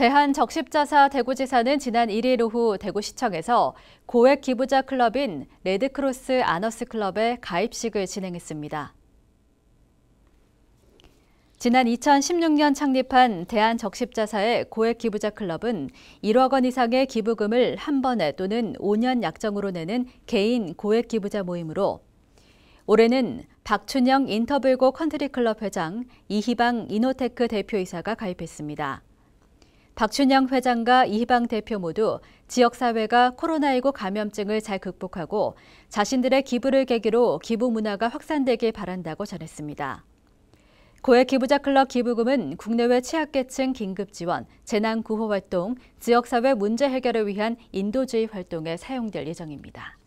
대한적십자사 대구지사는 지난 1일 오후 대구시청에서 고액 기부자 클럽인 레드크로스 아너스 클럽의 가입식을 진행했습니다. 지난 2016년 창립한 대한적십자사의 고액 기부자 클럽은 1억 원 이상의 기부금을 한 번에 또는 5년 약정으로 내는 개인 고액 기부자 모임으로 올해는 박춘영 인터블고 컨트리클럽 회장, 이희방 이노테크 대표이사가 가입했습니다. 박춘영 회장과 이희방 대표 모두 지역사회가 코로나19 감염증을 잘 극복하고 자신들의 기부를 계기로 기부 문화가 확산되길 바란다고 전했습니다. 고액 기부자 클럽 기부금은 국내외 취약계층 긴급 지원, 재난 구호 활동, 지역사회 문제 해결을 위한 인도주의 활동에 사용될 예정입니다.